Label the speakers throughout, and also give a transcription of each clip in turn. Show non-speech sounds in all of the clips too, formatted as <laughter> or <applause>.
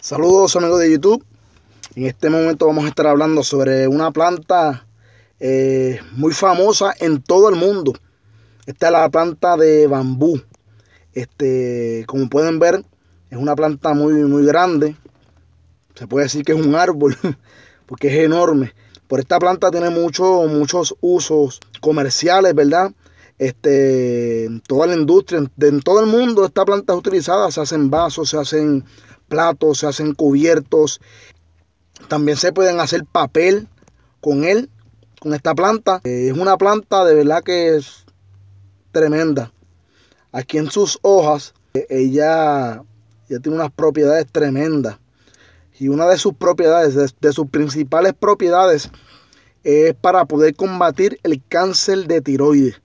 Speaker 1: Saludos amigos de YouTube. En este momento vamos a estar hablando sobre una planta eh, muy famosa en todo el mundo. Esta es la planta de bambú. Este, como pueden ver, es una planta muy, muy grande. Se puede decir que es un árbol, <laughs> porque es enorme. Por esta planta tiene muchos, muchos usos comerciales, ¿verdad? este, toda la industria, en, todo el mundo esta planta es utilizada, se hacen vasos, se hacen platos, se hacen cubiertos, también se pueden hacer papel con él, con esta planta. Eh, es una planta de verdad que es tremenda. Aquí en sus hojas, eh, ella ya tiene unas propiedades tremendas. Y una de sus propiedades, de sus principales propiedades, es para poder combatir el cáncer de tiroides.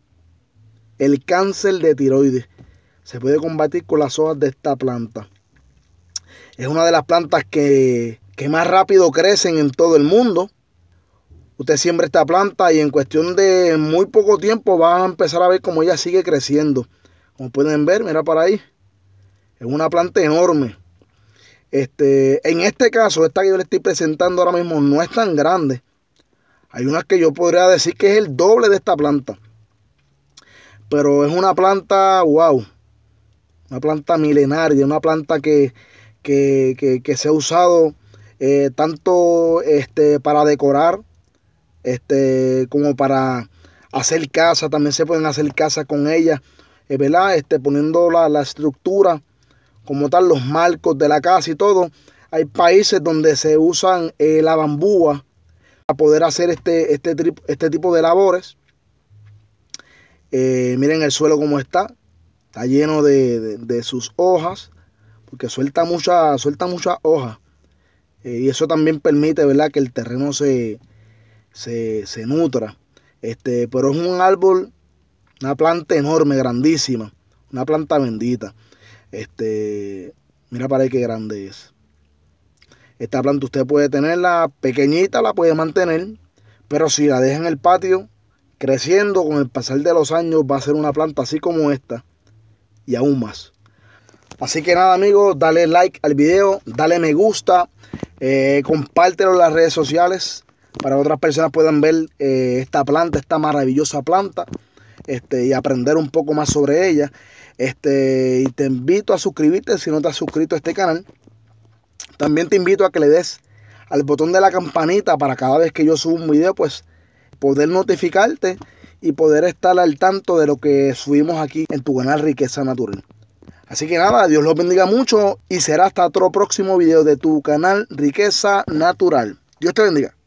Speaker 1: El cáncer de tiroides se puede combatir con las hojas de esta planta. Es una de las plantas que, que más rápido crecen en todo el mundo. Usted siembra esta planta y en cuestión de muy poco tiempo va a empezar a ver cómo ella sigue creciendo. Como pueden ver, mira para ahí. Es una planta enorme. Este, en este caso, esta que yo le estoy presentando ahora mismo no es tan grande. Hay unas que yo podría decir que es el doble de esta planta. Pero es una planta, wow, una planta milenaria, una planta que, se ha usado eh, tanto este, para decorar este, como para hacer casa. También se pueden hacer casas con ella, eh, ¿verdad? Este, poniendo la, estructura como tal, los marcos de la casa y todo. Hay países donde se usan eh, la bambúa para poder hacer este, este, este tipo de labores. Eh, miren el suelo como está. Está lleno de, sus hojas. Porque suelta mucha suelta mucha hojas. Eh, y eso también permite que el terreno se, se, nutra. Este, pero es un árbol, una planta enorme, grandísima. Una planta bendita. Este, mira para qué grande es. Esta planta usted puede tenerla pequeñita, la puede mantener, pero si la deja en el patio, creciendo con el pasar de los años va a ser una planta así como esta y aún más. Así que nada amigos, dale like al video, dale me gusta, eh, compártelo en las redes sociales para que otras personas puedan ver eh, esta planta, esta maravillosa planta este, y aprender un poco más sobre ella. Este, y te invito a suscribirte si no te has suscrito a este canal. También te invito a que le des al botón de la campanita para cada vez que yo subo un video, pues poder notificarte y poder estar al tanto de lo que subimos aquí en tu canal Riqueza Natural. Así que nada, Dios los bendiga mucho y será hasta otro próximo video de tu canal Riqueza Natural. Dios te bendiga.